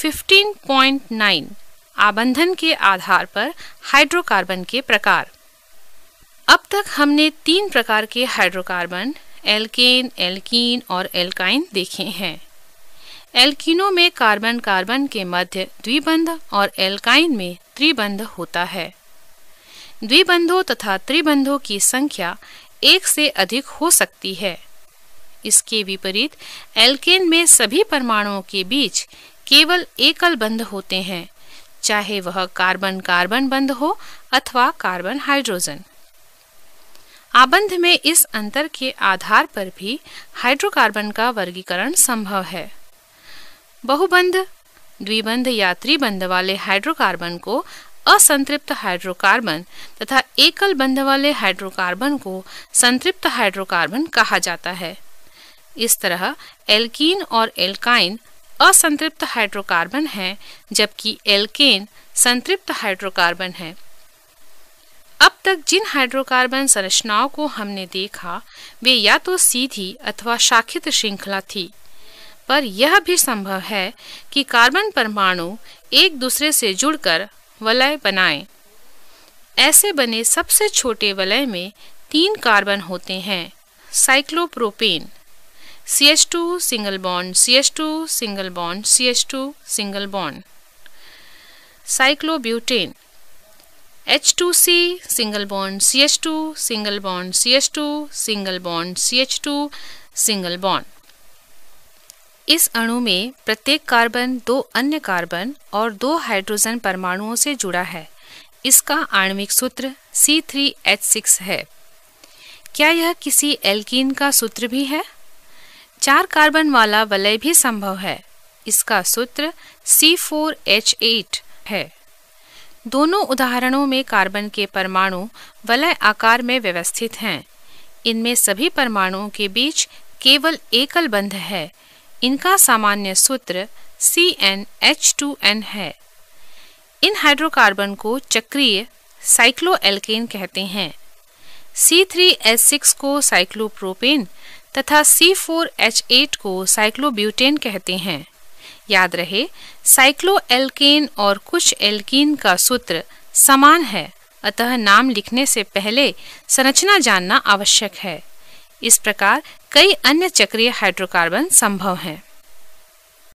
15.9 आबंधन के आधार पर हाइड्रोकार्बन के प्रकार अब तक हमने तीन प्रकार के हाइड्रोकार्बन एल्केन एल्कीन और एल्काइन देखे हैं एल्कीनों में कार्बन कार्बन के मध्य द्विबंध और एल्काइन में त्रिबंध होता है द्विबंधों तथा त्रिबंधों की संख्या एक से अधिक हो सकती है इसके विपरीत एल्केन में सभी परमाणुओं के बीच केवल एकल बंध होते हैं चाहे वह कार्बन कार्बन बंध हो अथवा कार्बन हाइड्रोजन आबंध में इस अंतर के आधार पर भी हाइड्रोकार्बन का वर्गीकरण संभव है बहुबंध द्विबंध या त्रिबंध वाले हाइड्रोकार्बन को असंतृप्त हाइड्रोकार्बन तथा एकल बंध वाले हाइड्रोकार्बन को संतृप्त हाइड्रोकार्बन कहा जाता है इस तरह एल्कीन और एल्काइन असंतृप्त हाइड्रोकार्बन है जबकि एल्केन संतृप्त हाइड्रोकार्बन है अब तक जिन हाइड्रोकार्बन संरचनाओं को हमने देखा वे या तो सीधी अथवा शाखित श्रृंखला थी पर यह भी संभव है कि कार्बन परमाणु एक दूसरे से जुड़कर वलय बनाएं। ऐसे बने सबसे छोटे वलय में तीन कार्बन होते हैं cyclopropane C H two single bond C H two single bond C H two single bond cyclobutane H two C single bond C H two single bond C H two single bond C H two single bond इस अणु में प्रत्येक carbon दो अन्य carbon और दो hydrogen परमाणुओं से जुड़ा है इसका आणविक सूत्र C3H6 है क्या यह किसी एल्कीन का सूत्र भी है चार कार्बन वाला वलय भी संभव है इसका सूत्र C4H8 है दोनों उदाहरणों में कार्बन के परमाणु वलय आकार में व्यवस्थित हैं इनमें सभी परमाणुओं के बीच केवल एकल बंध है इनका सामान्य सूत्र CnH2n है इन हाइड्रोकार्बन को चक्रीय साइक्लोएल्केन कहते हैं C3H6 को साइक्लोप्रोपेन तथा C4H8 को साइक्लोब्यूटेन कहते हैं याद रहे साइक्लोएल्केन और कुछ एल्कीन का सूत्र समान है अतः नाम लिखने से पहले संरचना जानना आवश्यक है इस प्रकार कई अन्य चक्रीय हाइड्रोकार्बन संभव हैं